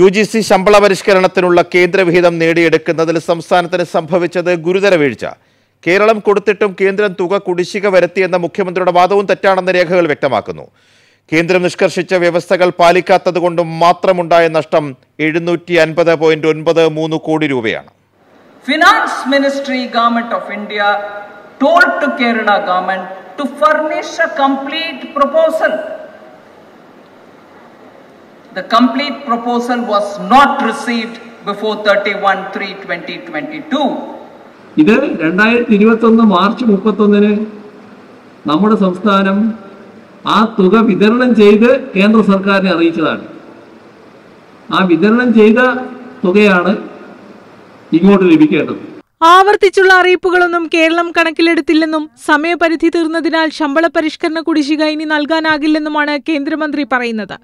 U G C ശമ്പള പരിഷ്കരണത്തിനുള്ള കേന്ദ്രവിഹിതം നേടിയെടുക്കുന്നതിൽ സംസ്ഥാനത്തിന് സംഭവിച്ചത് ഗുരുതര വീഴ്ച കേരളം കൊടുത്തിട്ടും കേന്ദ്രം തുക കുടിശ്ശിക വരുത്തിയെന്ന മുഖ്യമന്ത്രിയുടെ വാദവും തെറ്റാണെന്ന് രേഖകൾ വ്യക്തമാക്കുന്നു കേന്ദ്രം നിഷ്കർഷിച്ച വ്യവസ്ഥകൾ പാലിക്കാത്തതുകൊണ്ടും മാത്രമുണ്ടായ നഷ്ടം എഴുന്നൂറ്റി അൻപത് പോയിന്റ് ഒൻപത് മൂന്ന് കോടി രൂപയാണ് finance ministry government of India told to Kerala government to furnish a complete proposal The complete proposal was not received before 31 3 2022. ഇത് രണ്ടായിരത്തി ഇരുപത്തൊന്ന് മാർച്ച് മുപ്പത്തൊന്നിന് നമ്മുടെ സംസ്ഥാനം ആ തുക വിതരണം ചെയ്ത് കേന്ദ്ര സർക്കാരിനെ അറിയിച്ചതാണ് ആ വിതരണം ചെയ്ത തുകയാണ് ഇങ്ങോട്ട് ലഭിക്കേണ്ടത് ആവർത്തിച്ചുള്ള അറിയിപ്പുകളൊന്നും കേരളം കണക്കിലെടുത്തില്ലെന്നും സമയപരിധി തീർന്നതിനാൽ ശമ്പള പരിഷ്കരണ കുടിശ്ശിക ഇനി നൽകാനാകില്ലെന്നുമാണ് കേന്ദ്രമന്ത്രി പറയുന്നത്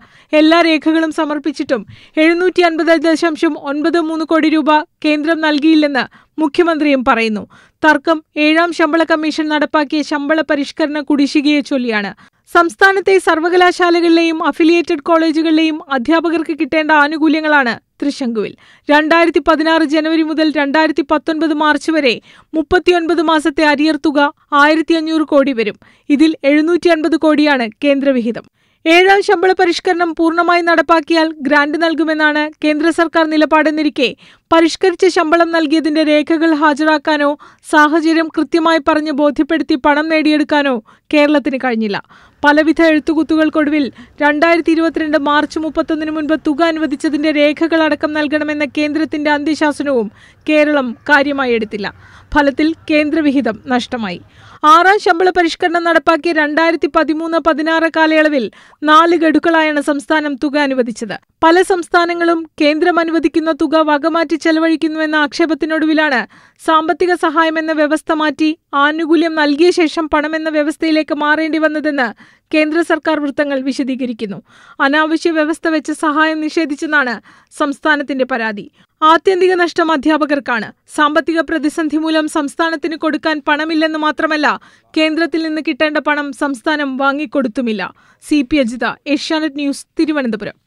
എല്ലാ രേഖകളും സമർപ്പിച്ചിട്ടും എഴുന്നൂറ്റി അൻപത് ദശാംശം ഒൻപത് മൂന്ന് കോടി രൂപ കേന്ദ്രം നൽകിയില്ലെന്ന് മുഖ്യമന്ത്രിയും പറയുന്നു തർക്കം ഏഴാം ശമ്പള കമ്മീഷൻ നടപ്പാക്കിയ ശമ്പള പരിഷ്കരണ കുടിശ്ശികയെ ചൊല്ലിയാണ് സംസ്ഥാനത്തെ സർവകലാശാലകളിലെയും അഫിലിയേറ്റഡ് കോളേജുകളിലെയും അധ്യാപകർക്ക് കിട്ടേണ്ട ആനുകൂല്യങ്ങളാണ് തൃശങ്കുവിൽ രണ്ടായിരത്തി പതിനാറ് ജനുവരി മുതൽ രണ്ടായിരത്തി പത്തൊൻപത് മാർച്ച് വരെ മുപ്പത്തിയൊൻപത് മാസത്തെ അരിയർ തുക ആയിരത്തി അഞ്ഞൂറ് കോടി വരും ഇതിൽ എഴുന്നൂറ്റി അൻപത് കോടിയാണ് കേന്ദ്രവിഹിതം ഏഴാം ശമ്പള പരിഷ്കരണം പൂർണ്ണമായി നടപ്പാക്കിയാൽ ഗ്രാന്റ് നൽകുമെന്നാണ് കേന്ദ്ര സർക്കാർ നിലപാടെന്നിരിക്കെ പരിഷ്കരിച്ച ശമ്പളം നൽകിയതിന്റെ രേഖകൾ ഹാജരാക്കാനോ സാഹചര്യം കൃത്യമായി പറഞ്ഞ് ബോധ്യപ്പെടുത്തി പണം നേടിയെടുക്കാനോ കേരളത്തിന് കഴിഞ്ഞില്ല പലവിധ എഴുത്തുകുത്തുകൾക്കൊടുവിൽ രണ്ടായിരത്തി ഇരുപത്തിരണ്ട് മാർച്ച് മുപ്പത്തൊന്നിന് മുൻപ് തുക അനുവദിച്ചതിന്റെ രേഖകൾ അടക്കം നൽകണമെന്ന കേന്ദ്രത്തിന്റെ അന്ത്യശാസനവും കേരളം കാര്യമായി എടുത്തില്ല ഫലത്തിൽ കേന്ദ്രവിഹിതം നഷ്ടമായി ആറാം ശമ്പള പരിഷ്കരണം നടപ്പാക്കിയ രണ്ടായിരത്തി പതിമൂന്ന് പതിനാറ് കാലയളവിൽ നാല് ഗഡുക്കളായാണ് സംസ്ഥാനം തുക അനുവദിച്ചത് പല സംസ്ഥാനങ്ങളും കേന്ദ്രം അനുവദിക്കുന്ന തുക വകമാറ്റി മാറ്റി ചെലവഴിക്കുന്നുവെന്ന ആക്ഷേപത്തിനൊടുവിലാണ് സാമ്പത്തിക സഹായമെന്ന വ്യവസ്ഥ മാറ്റി ആനുകൂല്യം നൽകിയ ശേഷം പണമെന്ന വ്യവസ്ഥയിലേക്ക് മാറേണ്ടി വന്നതെന്ന് കേന്ദ്ര സർക്കാർ വൃത്തങ്ങൾ വിശദീകരിക്കുന്നു അനാവശ്യ വ്യവസ്ഥ വെച്ച് സഹായം നിഷേധിച്ചെന്നാണ് സംസ്ഥാനത്തിന്റെ പരാതി ആത്യന്തിക നഷ്ടം അധ്യാപകർക്കാണ് സാമ്പത്തിക പ്രതിസന്ധി മൂലം സംസ്ഥാനത്തിന് കൊടുക്കാൻ പണമില്ലെന്ന് മാത്രമല്ല കേന്ദ്രത്തിൽ നിന്ന് കിട്ടേണ്ട പണം സംസ്ഥാനം വാങ്ങിക്കൊടുത്തുമില്ല C P Ajitha Asianet news Thiruvananthapuram